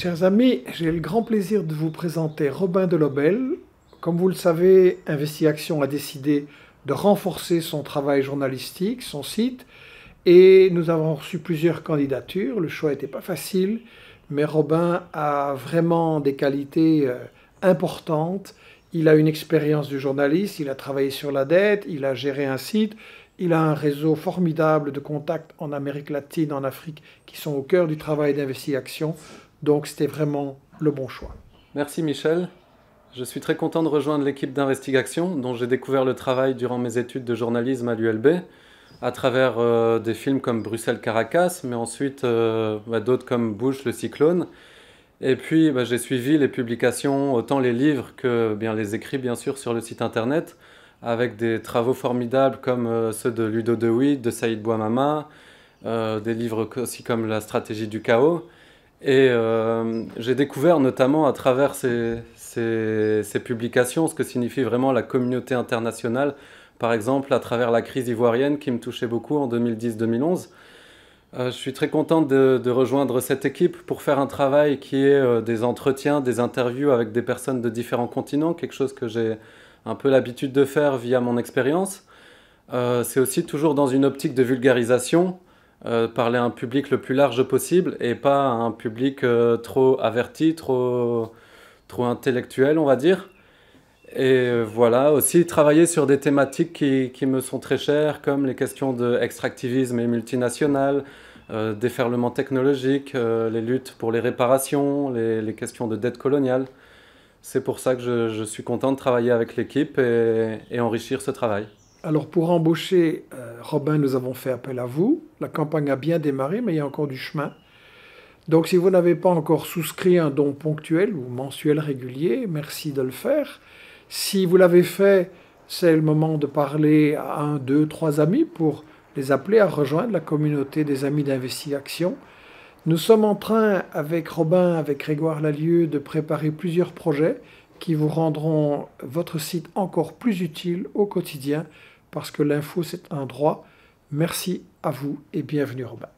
Chers amis, j'ai le grand plaisir de vous présenter Robin Delobel. Comme vous le savez, InvestiAction a décidé de renforcer son travail journalistique, son site, et nous avons reçu plusieurs candidatures. Le choix n'était pas facile, mais Robin a vraiment des qualités euh, importantes. Il a une expérience de journaliste, il a travaillé sur la dette, il a géré un site, il a un réseau formidable de contacts en Amérique latine, en Afrique, qui sont au cœur du travail d'InvestiAction. Donc c'était vraiment le bon choix. Merci Michel. Je suis très content de rejoindre l'équipe d'investigation dont j'ai découvert le travail durant mes études de journalisme à l'ULB à travers euh, des films comme Bruxelles Caracas, mais ensuite euh, bah, d'autres comme Bush le cyclone. Et puis bah, j'ai suivi les publications, autant les livres que bien, les écrits bien sûr sur le site internet, avec des travaux formidables comme euh, ceux de Ludo Dewey, de Saïd Bouamama, des livres aussi comme La stratégie du chaos. Et euh, j'ai découvert notamment à travers ces, publications ce que signifie vraiment la communauté internationale, par exemple à travers la crise ivoirienne qui me touchait beaucoup en 2010-2011. Euh, je suis très content de, rejoindre cette équipe pour faire un travail qui est euh, des entretiens, des interviews avec des personnes de différents continents, quelque chose que j'ai un peu l'habitude de faire via mon expérience. C'est aussi toujours dans une optique de vulgarisation euh, parler à un public le plus large possible et pas à un public euh, trop averti, trop, intellectuel, on va dire. Et voilà, aussi travailler sur des thématiques qui, me sont très chères, comme les questions d'extractivisme de et multinationales, euh, déferlement technologique, les luttes pour les réparations, les, questions de dette coloniale. C'est pour ça que je, suis content de travailler avec l'équipe et enrichir ce travail. Alors pour embaucher euh, Robin, nous avons fait appel à vous. La campagne a bien démarré, mais il y a encore du chemin. Donc si vous n'avez pas encore souscrit un don ponctuel ou mensuel régulier, merci de le faire. Si vous l'avez fait, c'est le moment de parler à un, deux, trois amis pour les appeler à rejoindre la communauté des amis d'investigation. Nous sommes en train, avec Robin, avec Grégoire Lalieu, de préparer plusieurs projets qui vous rendront votre site encore plus utile au quotidien parce que l'info c'est un droit. Merci à vous et bienvenue Robin.